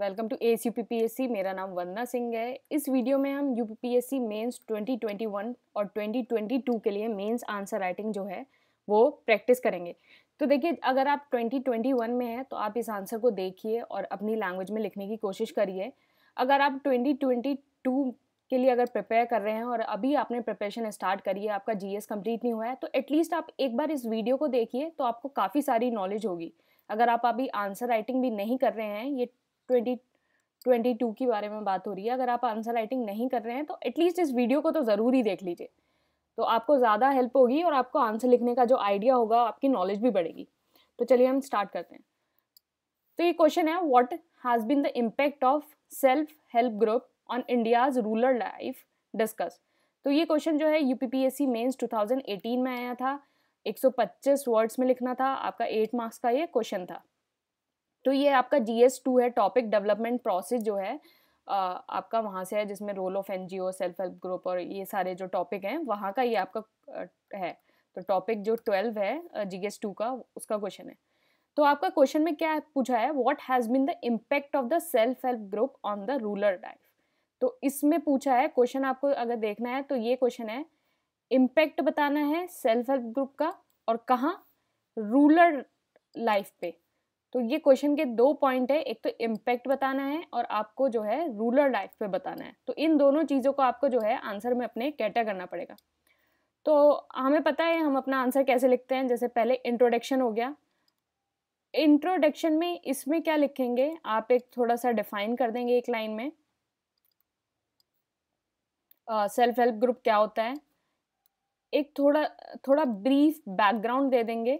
Welcome to S U मेरा नाम वंदना सिंह है इस वीडियो में हम U P P S C mains twenty twenty one और ट्वेंटी ट्वेंटी टू के लिए मेन्स आंसर राइटिंग जो है वो प्रैक्टिस करेंगे तो देखिए अगर आप ट्वेंटी ट्वेंटी वन में हैं तो आप इस आंसर को देखिए और अपनी लैंग्वेज में लिखने की कोशिश करिए अगर आप ट्वेंटी ट्वेंटी टू के लिए अगर प्रिपेयर कर रहे हैं और अभी आपने प्रिपरेशन स्टार्ट करी है आपका एस कम्प्लीट नहीं हुआ है तो एटलीस्ट आप एक बार इस वीडियो को देखिए तो आपको काफ़ी सारी नॉलेज होगी अगर आप अभी आंसर राइटिंग भी नहीं कर रहे हैं ये ट्वेंटी ट्वेंटी टू के बारे में बात हो रही है अगर आप आंसर राइटिंग नहीं कर रहे हैं तो एटलीस्ट इस वीडियो को तो ज़रूर ही देख लीजिए तो आपको ज़्यादा हेल्प होगी और आपको आंसर लिखने का जो आइडिया होगा आपकी नॉलेज भी बढ़ेगी तो चलिए हम स्टार्ट करते हैं तो ये क्वेश्चन है what has been the impact of self help group on India's rural life discuss तो ये क्वेश्चन जो है U P P S C mains two thousand eighteen में आया था एक सौ पच्चीस वर्ड्स में लिखना था आपका एट मार्क्स का ये क्वेश्चन था तो ये आपका जी एस टू है टॉपिक डेवलपमेंट प्रोसेस जो है आपका वहाँ से है जिसमें role of N G O self help group और ये सारे जो टॉपिक हैं वहाँ का ये आपका है तो टॉपिक जो ट्वेल्व है जी एस टू का उसका क्वेश्चन है तो आपका क्वेश्चन में क्या पूछा है what has been the impact of the self help group on the rural life तो इसमें पूछा है क्वेश्चन आपको अगर देखना है तो ये क्वेश्चन है इम्पैक्ट बताना है सेल्फ हेल्प ग्रुप का और कहाँ रूरल लाइफ पे तो ये क्वेश्चन के दो पॉइंट है एक तो इम्पैक्ट बताना है और आपको जो है रूरल लाइफ पे बताना है तो इन दोनों चीज़ों को आपको जो है आंसर में अपने कैटर करना पड़ेगा तो हमें पता है हम अपना आंसर कैसे लिखते हैं जैसे पहले इंट्रोडक्शन हो गया इंट्रोडक्शन में इसमें क्या लिखेंगे आप एक थोड़ा सा डिफाइन कर देंगे एक लाइन में सेल्फ हेल्प ग्रुप क्या होता है एक थोड़ा थोड़ा ब्रीफ बैकग्राउंड दे देंगे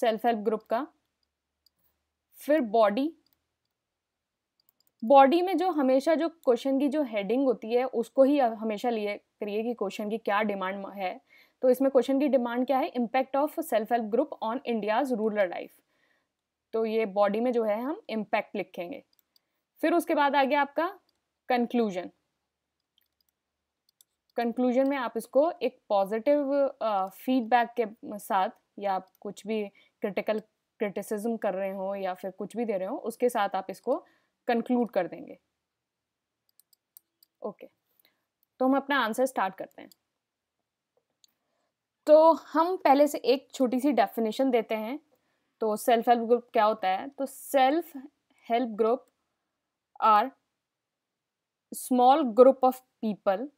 सेल्फ हेल्प ग्रुप का फिर बॉडी बॉडी में जो हमेशा जो क्वेश्चन की जो हेडिंग होती है उसको ही हमेशा लिए करिए कि क्वेश्चन की क्या डिमांड है तो इसमें क्वेश्चन की डिमांड क्या है impact of self help group on India's rural life तो ये बॉडी में जो है हम इम्पैक्ट लिखेंगे फिर उसके बाद आ गया आपका कंक्लूजन कंक्लूजन में आप इसको एक पॉजिटिव फीडबैक के साथ या आप कुछ भी क्रिटिकल क्रिटिसिज्म कर रहे हो या फिर कुछ भी दे रहे हो उसके साथ आप इसको कंक्लूड कर देंगे ओके okay. तो हम अपना आंसर स्टार्ट करते हैं तो हम पहले से एक छोटी सी डेफिनेशन देते हैं तो सेल्फ हेल्प ग्रुप क्या होता है तो self help group are small group of people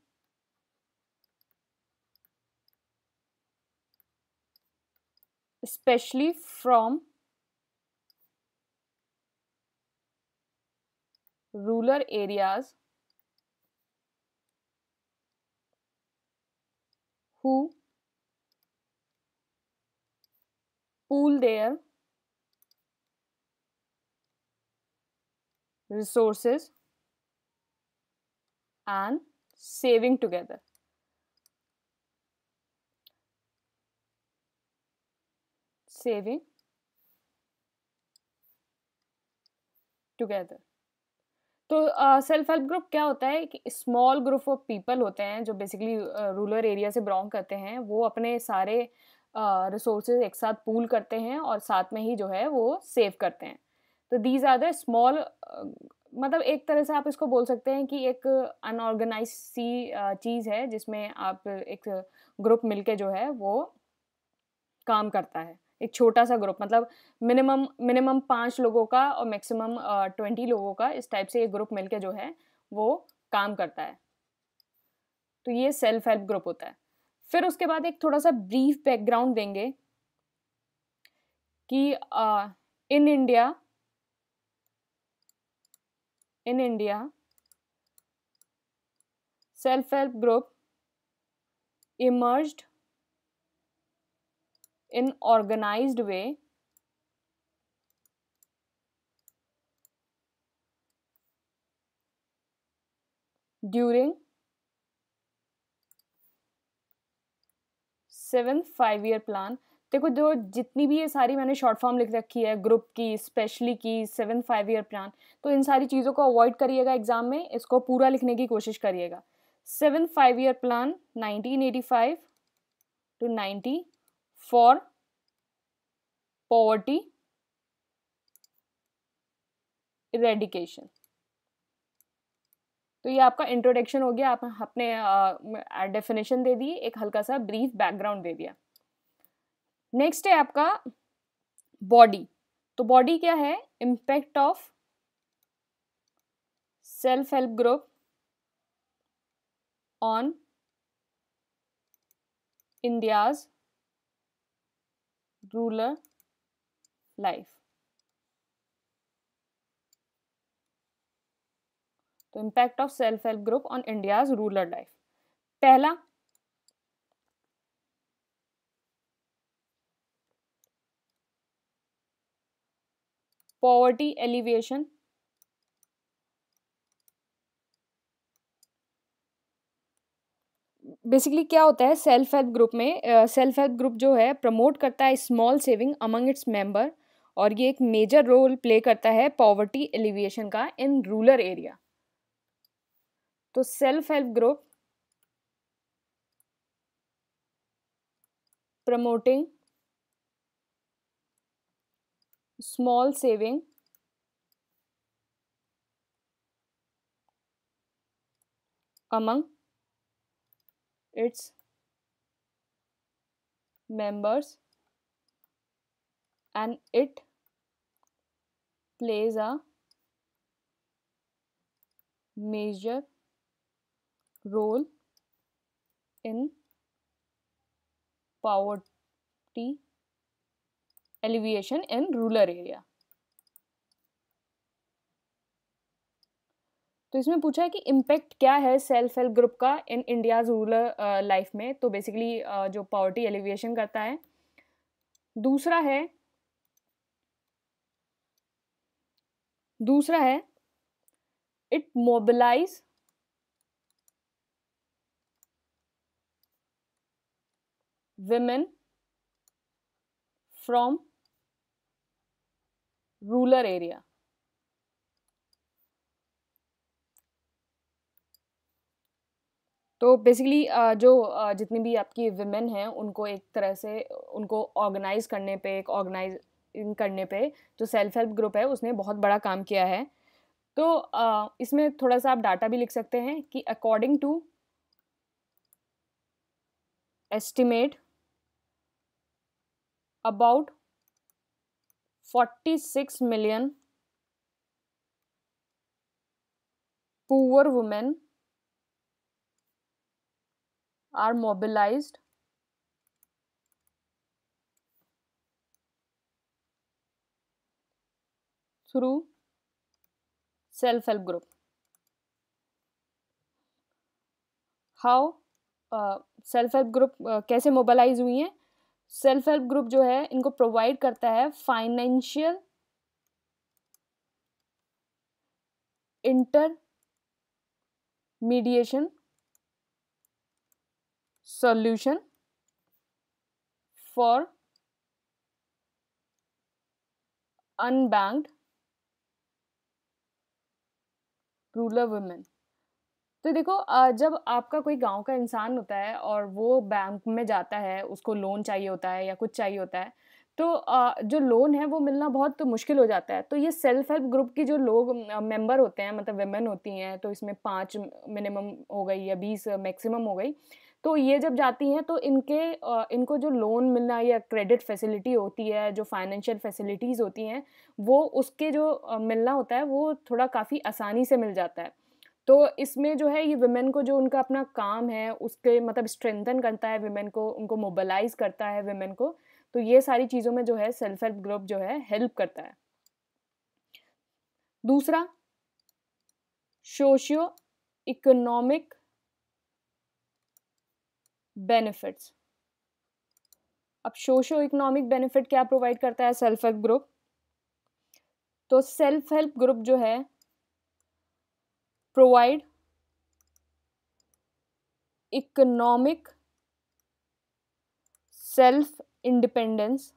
especially from rural areas who pool their resources and saving together. saving together. तो सेल्फ हेल्प ग्रुप क्या होता है कि स्मॉल ग्रुप ऑफ पीपल होते हैं जो बेसिकली रूरल एरिया से belong करते हैं वो अपने सारे रिसोर्सेज uh, एक साथ पूल करते हैं और साथ में ही जो है वो सेव करते हैं तो दीज आर द स्मॉल मतलब एक तरह से आप इसको बोल सकते हैं कि एक अनऑर्गेनाइज सी चीज़ है जिसमें आप एक ग्रुप मिलके जो है वो काम करता है एक छोटा सा ग्रुप मतलब मिनिमम मिनिमम पाँच लोगों का और मैक्सिमम ट्वेंटी लोगों का इस टाइप से ये ग्रुप मिलके जो है वो काम करता है तो ये सेल्फ हेल्प ग्रुप होता है फिर उसके बाद एक थोड़ा सा ब्रीफ बैकग्राउंड देंगे कि in India in India self help group emerged in organized way during seven five year plan देखो जो जितनी भी ये सारी मैंने शॉर्ट फॉर्म लिख रखी है ग्रुप की स्पेशली की सेवन फाइव ईयर प्लान तो इन सारी चीज़ों को अवॉइड करिएगा एग्जाम में इसको पूरा लिखने की कोशिश करिएगा seven five year plan nineteen eighty five to ninety for poverty eradication तो ये आपका इंट्रोडक्शन हो गया आप अपने डेफिनेशन uh, दे दी एक हल्का सा ब्रीफ बैकग्राउंड दे दिया नेक्स्ट है आपका बॉडी तो बॉडी क्या है impact of self help group on India's rural life. तो impact of self help group on India's rural life पहला पॉवर्टी एलिवेशन बेसिकली क्या होता है सेल्फ हेल्प ग्रुप में सेल्फ हेल्प ग्रुप जो है प्रमोट करता है small saving among its member और ये एक मेजर रोल प्ले करता है पॉवर्टी एलिविएशन का इन रूरल एरिया तो self help group promoting small saving among its members and it plays a major role in poverty alleviation in rural area तो इसमें पूछा है कि इम्पैक्ट क्या है सेल्फ हेल्प ग्रुप का इन इंडियाज रूरल लाइफ में तो बेसिकली uh, जो पॉवर्टी एलिविएशन करता है दूसरा है दूसरा है it mobilise women from rural area तो बेसिकली जो जितनी भी आपकी वीमेन हैं उनको एक तरह से उनको ऑर्गेनाइज करने पे एक ऑर्गेनाइज करने पे जो सेल्फ हेल्प ग्रुप है उसने बहुत बड़ा काम किया है तो इसमें थोड़ा सा आप डाटा भी लिख सकते हैं कि according to estimate about forty six million poor women are mobilized through self help group how self help group कैसे मोबालाइज हुई है सेल्फ हेल्प ग्रुप जो है इनको प्रोवाइड करता है financial intermediation solution for unbanked rural women तो देखो जब आपका कोई गांव का इंसान होता है और वो बैंक में जाता है उसको लोन चाहिए होता है या कुछ चाहिए होता है तो जो लोन है वो मिलना बहुत तो मुश्किल हो जाता है तो ये सेल्फ हेल्प ग्रुप के जो लोग मेंबर होते हैं मतलब वेमेन होती हैं तो इसमें पाँच मिनिमम हो गई या बीस मैक्सिमम हो गई तो ये जब जाती हैं तो इनके इनको जो लोन मिलना या क्रेडिट फैसिलिटी होती है जो फाइनेंशियल फैसिलिटीज़ होती हैं वो उसके जो मिलना होता है वो थोड़ा काफ़ी आसानी से मिल जाता है तो इसमें जो है ये वुमेन को जो उनका अपना काम है उसके मतलब स्ट्रेंथन करता है वुमेन को उनको मोबालाइज करता है वुमेन को तो ये सारी चीज़ों में जो है सेल्फ हेल्प ग्रुप जो है हेल्प करता है दूसरा सोशियो इकोनॉमिक बेनिफिट्स अब सोशो इकोनॉमिक बेनिफिट क्या प्रोवाइड करता है सेल्फ हेल्प ग्रुप तो सेल्फ हेल्प ग्रुप जो है provide economic self independence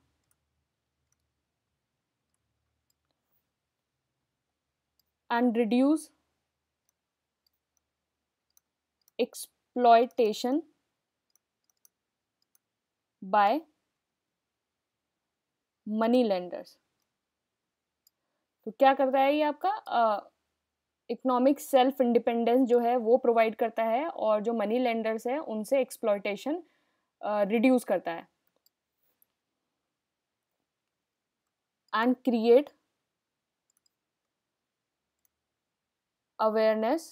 and reduce exploitation by money lenders तो क्या करता है ये आपका इकोनॉमिक सेल्फ इंडिपेंडेंस जो है वो प्रोवाइड करता है और जो मनी लेंडर्स है उनसे एक्सप्लॉयटेशन रिड्यूस करता है and create awareness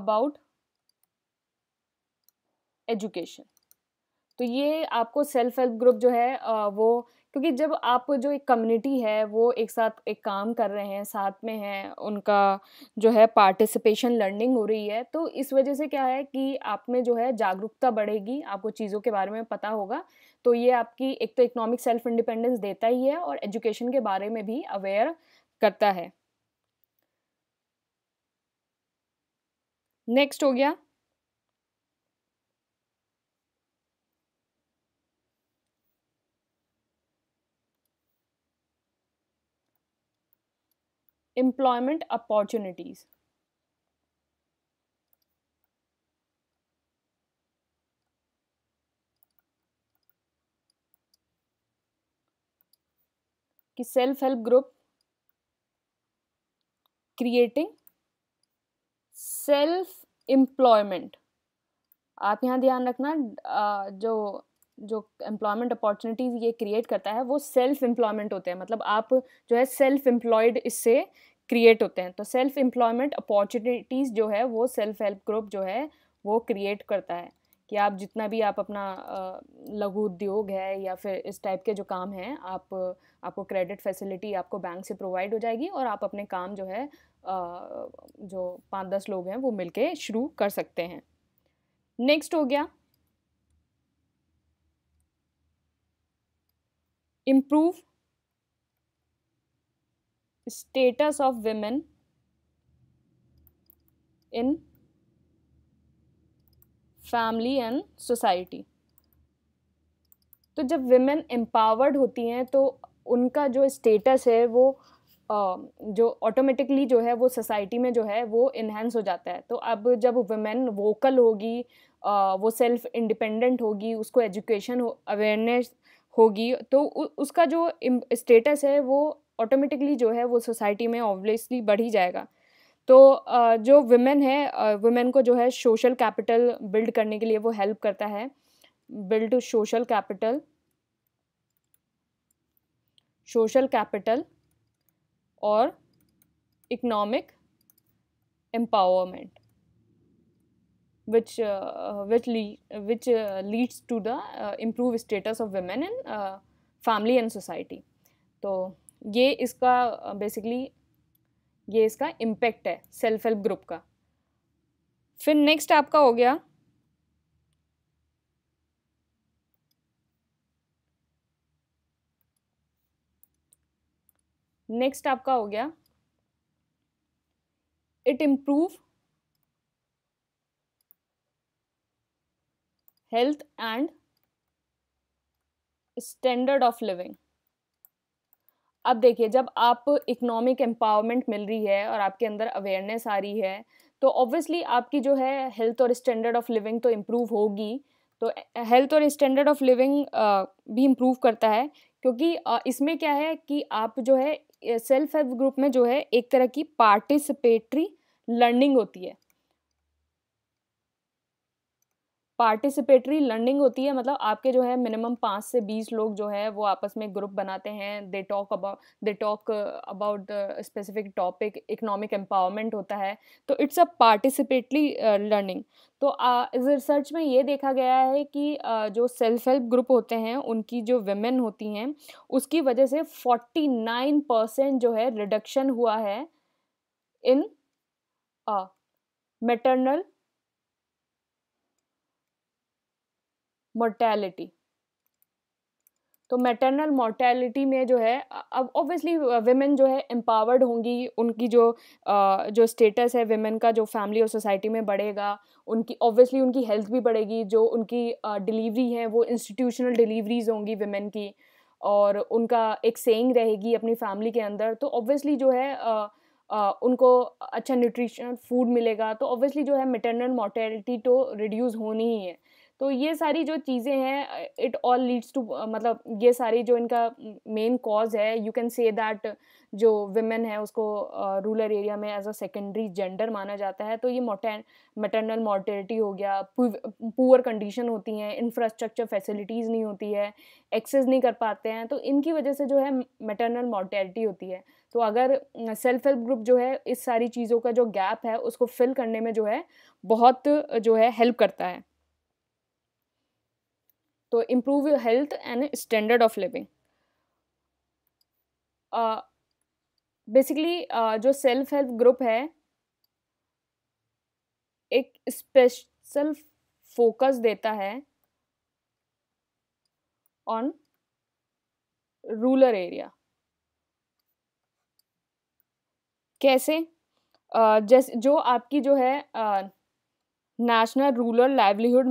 about education तो ये आपको सेल्फ हेल्प ग्रुप जो है वो क्योंकि जब आप जो एक कम्युनिटी है वो एक साथ एक काम कर रहे हैं साथ में हैं उनका जो है पार्टिसिपेशन लर्निंग हो रही है तो इस वजह से क्या है कि आप में जो है जागरूकता बढ़ेगी आपको चीज़ों के बारे में पता होगा तो ये आपकी एक तो इकोनॉमिक सेल्फ इंडिपेंडेंस देता ही है और एजुकेशन के बारे में भी अवेयर करता है नेक्स्ट हो गया employment opportunities. ki self help group creating self employment आप यहाँ ध्यान रखना जो जो एम्प्लॉयमेंट अपॉर्चुनिटीज़ ये क्रिएट करता है वो सेल्फ एम्प्लॉयमेंट होते हैं मतलब आप जो है सेल्फ एम्प्लॉयड इससे क्रिएट होते हैं तो सेल्फ एम्प्लॉयमेंट अपॉर्चुनिटीज़ जो है वो सेल्फ हेल्प ग्रुप जो है वो क्रिएट करता है कि आप जितना भी आप अपना लघु उद्योग है या फिर इस टाइप के जो काम हैं आप आपको क्रेडिट फैसिलिटी आपको बैंक से प्रोवाइड हो जाएगी और आप अपने काम जो है जो पाँच दस लोग हैं वो मिलके शुरू कर सकते हैं नेक्स्ट हो गया improve status of women in family and society तो जब वेमेन एम्पावर्ड होती हैं तो उनका जो स्टेटस है वो जो ऑटोमेटिकली जो है वो सोसाइटी में जो है वो इन्हेंस हो जाता है तो अब जब वेमेन वोकल होगी वो सेल्फ इंडिपेंडेंट होगी उसको एजुकेशन अवेयरनेस होगी तो उसका जो स्टेटस है वो ऑटोमेटिकली जो है वो सोसाइटी में ऑब्वियसली बढ़ ही जाएगा तो जो वुमेन है वुमेन को जो है सोशल कैपिटल बिल्ड करने के लिए वो हेल्प करता है build social capital social capital और economic empowerment which uh, which le which uh, leads to the uh, improved status of women in uh, family and society तो ये इसका बेसिकली ये इसका इम्पैक्ट है सेल्फ हेल्प ग्रुप का फिर next आपका हो गया नेक्स्ट आपका हो गया it improve health and standard of living अब देखिए जब आप इकोनॉमिक एम्पावरमेंट मिल रही है और आपके अंदर अवेयरनेस आ रही है तो ऑब्वियसली आपकी जो है हेल्थ और स्टैंडर्ड ऑफ लिविंग तो इम्प्रूव होगी तो हेल्थ और स्टैंडर्ड ऑफ लिविंग भी इम्प्रूव करता है क्योंकि इसमें क्या है कि आप जो है सेल्फ हेल्प ग्रुप में जो है एक तरह की पार्टिसिपेटरी लर्निंग होती है पार्टिसिपेटरी लर्निंग होती है मतलब आपके जो है मिनिमम पाँच से बीस लोग जो है वो आपस में ग्रुप बनाते हैं they talk about they talk about specific topic economic empowerment होता है तो इट्स अ पार्टिसिपेटरी लर्निंग तो इस रिसर्च में ये देखा गया है कि uh, जो सेल्फ हेल्प ग्रुप होते हैं उनकी जो वेमेन होती हैं उसकी वजह से फोर्टी नाइन परसेंट जो है रिडक्शन हुआ है इन मेटरनल uh, मोर्टेलिटी तो मैटरनल मोर्टेलिटी में जो है अब ऑब्वियसली वेमेन जो है एम्पावर्ड होंगी उनकी जो जो स्टेटस है वेमेन का जो फैमिली और सोसाइटी में बढ़ेगा उनकी ऑब्वियसली उनकी हेल्थ भी बढ़ेगी जो उनकी डिलीवरी है वो इंस्टीट्यूशनल डिलीवरीज होंगी वेमेन की और उनका एक सेइंग रहेगी अपनी फैमिली के अंदर तो ऑब्वियसली जो है आ, आ, उनको अच्छा न्यूट्रिशन फूड मिलेगा तो ऑब्वियसली जो है मेटरनल मोर्टेलिटी तो रिड्यूस होनी ही है तो ये सारी जो चीज़ें हैं इट ऑल लीड्स टू मतलब ये सारी जो इनका मेन कॉज है यू कैन से दैट जो वेमेन है उसको रूरल एरिया में एज अ सेकेंडरी जेंडर माना जाता है तो ये मोटन मेटर्नल मॉर्टेलिटी हो गया पुअर कंडीशन होती हैं इंफ्रास्ट्रक्चर फैसिलिटीज़ नहीं होती है एक्सेस नहीं कर पाते हैं तो इनकी वजह से जो है मटर्नल मॉर्टेलिटी होती है तो अगर सेल्फ हेल्प ग्रुप जो है इस सारी चीज़ों का जो गैप है उसको फिल करने में जो है बहुत जो है हेल्प करता है तो improve your health and standard of living basically जो सेल्फ हेल्प ग्रुप है एक स्पेशल फोकस देता है ऑन रूरल एरिया कैसे uh, जैसे जो आपकी जो है national rural livelihood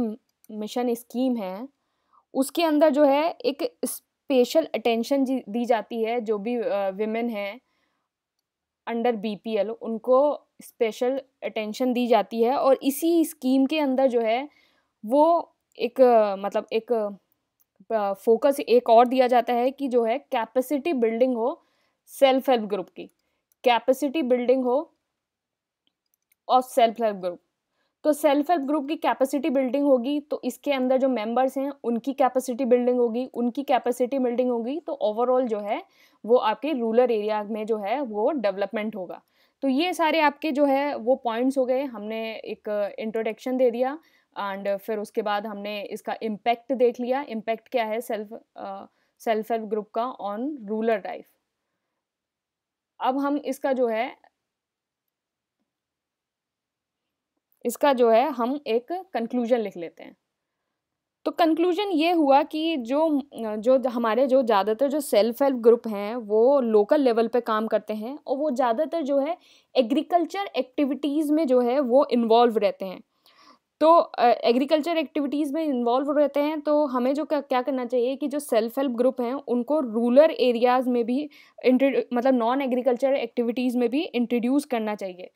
mission scheme है उसके अंदर जो है एक स्पेशल अटेंशन दी जाती है जो भी विमेन हैं अंडर बीपीएल उनको स्पेशल अटेंशन दी जाती है और इसी स्कीम के अंदर जो है वो एक मतलब एक फोकस एक और दिया जाता है कि जो है कैपेसिटी बिल्डिंग हो सेल्फ हेल्प ग्रुप की कैपेसिटी बिल्डिंग हो ऑफ सेल्फ हेल्प ग्रुप तो सेल्फ हेल्प ग्रुप की कैपेसिटी बिल्डिंग होगी तो इसके अंदर जो मेंबर्स हैं उनकी कैपेसिटी बिल्डिंग होगी उनकी कैपेसिटी बिल्डिंग होगी तो ओवरऑल जो है वो आपके रूरल एरिया में जो है वो डेवलपमेंट होगा तो ये सारे आपके जो है वो पॉइंट्स हो गए हमने एक इंट्रोडक्शन दे दिया एंड फिर उसके बाद हमने इसका इम्पैक्ट देख लिया इम्पैक्ट क्या है सेल्फ सेल्फ हेल्प ग्रुप का ऑन रूरल लाइफ अब हम इसका जो है इसका जो है हम एक कंक्लूजन लिख लेते हैं तो कंक्लूजन ये हुआ कि जो जो हमारे जो ज़्यादातर जो सेल्फ हेल्प ग्रुप हैं वो लोकल लेवल पे काम करते हैं और वो ज़्यादातर जो है एग्रीकल्चर एक्टिविटीज़ में जो है वो इन्वॉल्व रहते हैं तो एग्रीकल्चर एक्टिविटीज़ में इन्वॉल्व रहते हैं तो हमें जो क्या, क्या करना चाहिए कि जो सेल्फ हेल्प ग्रुप हैं उनको रूरल एरियाज़ में भी मतलब नॉन एग्रीकल्चर एक्टिविटीज़ में भी इंट्रोड्यूस करना चाहिए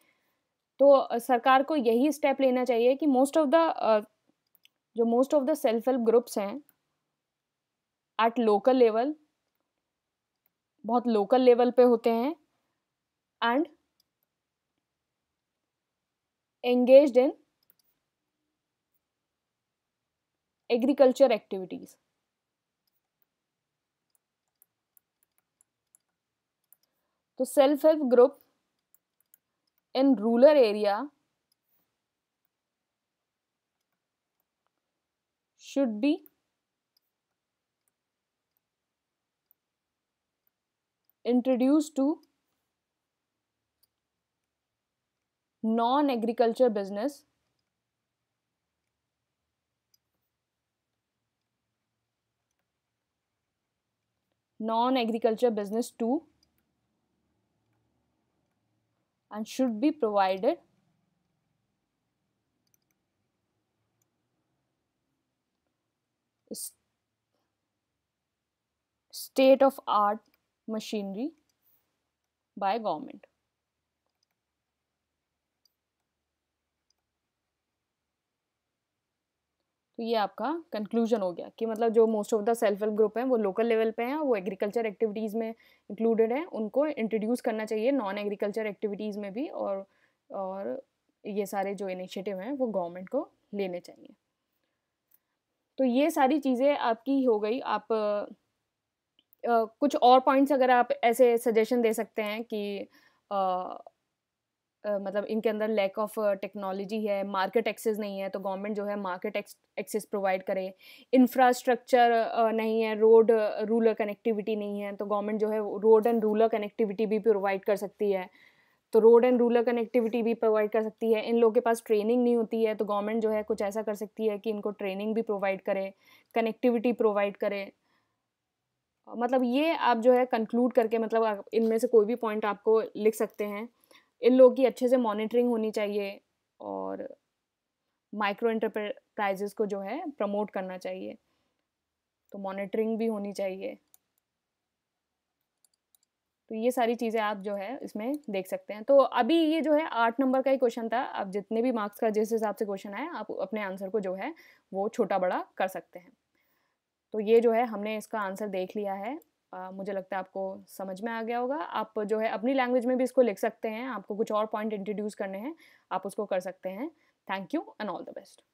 तो सरकार को यही स्टेप लेना चाहिए कि मोस्ट ऑफ द जो most of the self help groups हैं एट लोकल लेवल बहुत लोकल लेवल पे होते हैं and engage in agriculture activities तो self help group in rural area should be introduced to non-agriculture business non-agriculture business too and should be provided state of art machinery by government. तो ये आपका conclusion हो गया कि मतलब जो most of the self help group हैं वो लोकल लेवल पे हैं वो एग्रीकल्चर एक्टिविटीज़ में इंक्लूडेड हैं उनको इंट्रोड्यूस करना चाहिए नॉन एग्रीकल्चर एक्टिविटीज़ में भी और और ये सारे जो इनिशिएटिव हैं वो गवर्नमेंट को लेने चाहिए तो ये सारी चीज़ें आपकी हो गई आप आ, कुछ और पॉइंट्स अगर आप ऐसे सजेशन दे सकते हैं कि आ, मतलब इनके अंदर लैक ऑफ टेक्नोलॉजी है मार्केट एक्सेस नहीं है तो गवर्नमेंट जो है मार्केट एक्सेस प्रोवाइड करे इंफ्रास्ट्रक्चर नहीं है रोड रूरल कनेक्टिविटी नहीं है तो गवर्नमेंट जो है रोड एंड रूरल कनेक्टिविटी भी प्रोवाइड कर सकती है तो रोड एंड रूरल कनेक्टिविटी भी प्रोवाइड कर सकती है इन लोगों के पास ट्रेनिंग नहीं होती है तो गवर्नमेंट जो है कुछ ऐसा कर सकती है कि इनको ट्रेनिंग भी प्रोवाइड करे कनेक्टिविटी प्रोवाइड करे मतलब ये आप जो है कंक्लूड करके मतलब इनमें से कोई भी पॉइंट आपको लिख सकते हैं इन लोगों की अच्छे से मॉनिटरिंग होनी चाहिए और माइक्रो इंटरप्राइजेस को जो है प्रमोट करना चाहिए तो मॉनिटरिंग भी होनी चाहिए तो ये सारी चीज़ें आप जो है इसमें देख सकते हैं तो अभी ये जो है आठ नंबर का ही क्वेश्चन था आप जितने भी मार्क्स का जिस हिसाब से क्वेश्चन आए आप अपने आंसर को जो है वो छोटा बड़ा कर सकते हैं तो ये जो है हमने इसका आंसर देख लिया है आ, मुझे लगता है आपको समझ में आ गया होगा आप जो है अपनी लैंग्वेज में भी इसको लिख सकते हैं आपको कुछ और पॉइंट इंट्रोड्यूस करने हैं आप उसको कर सकते हैं thank you and all the best